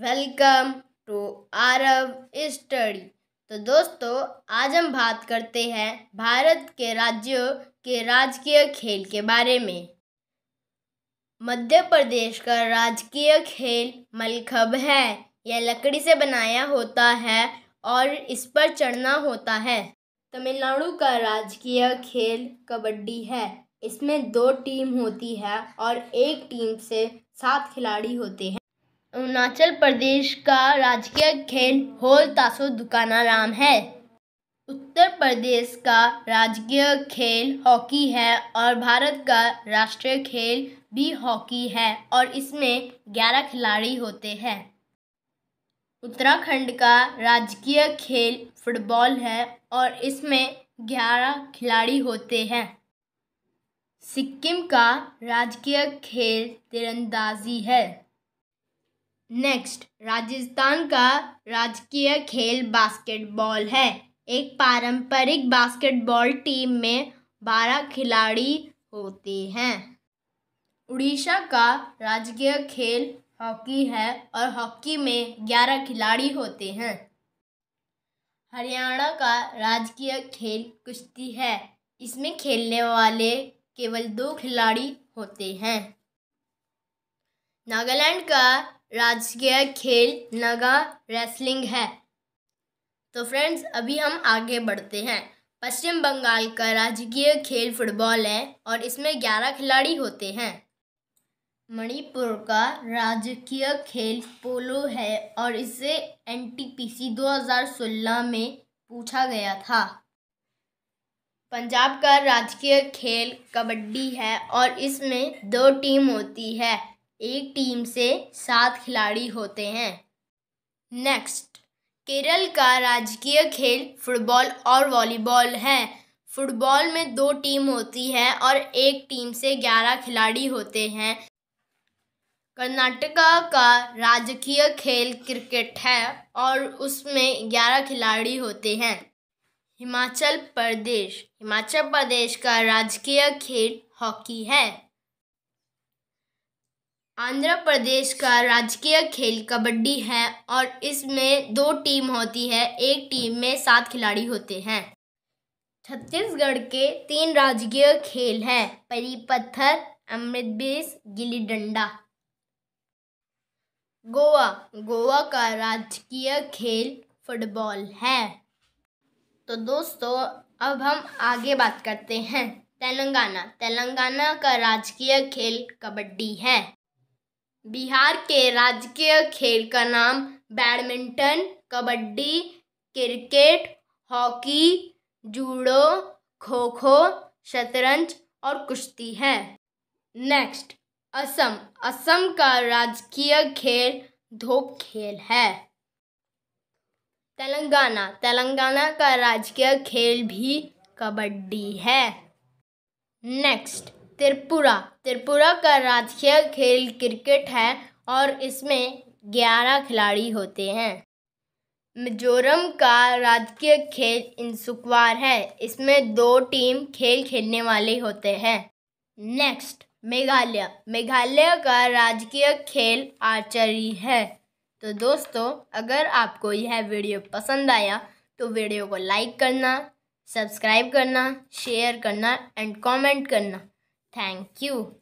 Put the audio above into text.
welcome to Aarab study तो दोस्तों आज हम बात करते हैं भारत के राज्यों के राजकीय खेल के बारे में मध्य प्रदेश का राजकीय खेल मलखब है यह लकड़ी से बनाया होता है और इस पर चढ़ना होता है तमिलनाडु का राजकीय खेल कबड्डी है इसमें दो टीम होती है और एक टीम से सात खिलाड़ी होते हैं अरुणाचल प्रदेश का राजकीय खेल होल तासो राम है उत्तर प्रदेश का राजकीय खेल हॉकी है और भारत का राष्ट्रीय खेल भी हॉकी है और इसमें ग्यारह खिलाड़ी होते हैं उत्तराखंड का राजकीय खेल फुटबॉल है और इसमें ग्यारह खिलाड़ी होते हैं सिक्किम का राजकीय खेल तीरंदाजी है नेक्स्ट राजस्थान का राजकीय खेल बास्केटबॉल है एक पारंपरिक बास्केटबॉल टीम में बारह खिलाड़ी होते हैं उड़ीसा का राजकीय खेल हॉकी है और हॉकी में ग्यारह खिलाड़ी होते हैं हरियाणा का राजकीय खेल कुश्ती है इसमें खेलने वाले केवल दो खिलाड़ी होते हैं नागालैंड का राजकीय खेल नगा रेसलिंग है तो फ्रेंड्स अभी हम आगे बढ़ते हैं पश्चिम बंगाल का राजकीय खेल फुटबॉल है और इसमें ग्यारह खिलाड़ी होते हैं मणिपुर का राजकीय खेल पोलो है और इसे हजार 2016 में पूछा गया था पंजाब का राजकीय खेल कबड्डी है और इसमें दो टीम होती है एक टीम से सात खिलाड़ी होते हैं नेक्स्ट केरल का राजकीय खेल फुटबॉल और वॉलीबॉल है फुटबॉल में दो टीम होती है और एक टीम से ग्यारह खिलाड़ी होते हैं कर्नाटका का राजकीय खेल क्रिकेट है और उसमें ग्यारह खिलाड़ी होते हैं हिमाचल प्रदेश हिमाचल प्रदेश का राजकीय खेल हॉकी है आंध्र प्रदेश का राजकीय खेल कबड्डी है और इसमें दो टीम होती है एक टीम में सात खिलाड़ी होते हैं छत्तीसगढ़ के तीन राजकीय खेल हैं परी पत्थर अमृत बेस गिली डंडा गोवा गोवा का राजकीय खेल फुटबॉल है तो दोस्तों अब हम आगे बात करते हैं तेलंगाना तेलंगाना का राजकीय खेल कबड्डी है बिहार के राजकीय खेल का नाम badminton kabaddi cricket hockey judo kho kho शतरंज और कुश्ती है नेक्स्ट असम असम का राजकीय खेल धोप खेल है तेलंगाना तेलंगाना का राजकीय खेल भी कबड्डी है नेक्स्ट त्रिपुरा त्रिपुरा का राजकीय खेल क्रिकेट है और इसमें ग्यारह खिलाड़ी होते हैं मिजोरम का राजकीय खेल इंसुकवार है इसमें दो टीम खेल खेलने वाले होते हैं नेक्स्ट मेघालय मेघालय का राजकीय खेल आर्चरी है तो दोस्तों अगर आपको यह वीडियो पसंद आया तो वीडियो को लाइक करना सब्सक्राइब करना शेयर करना एंड कमेंट करना thank you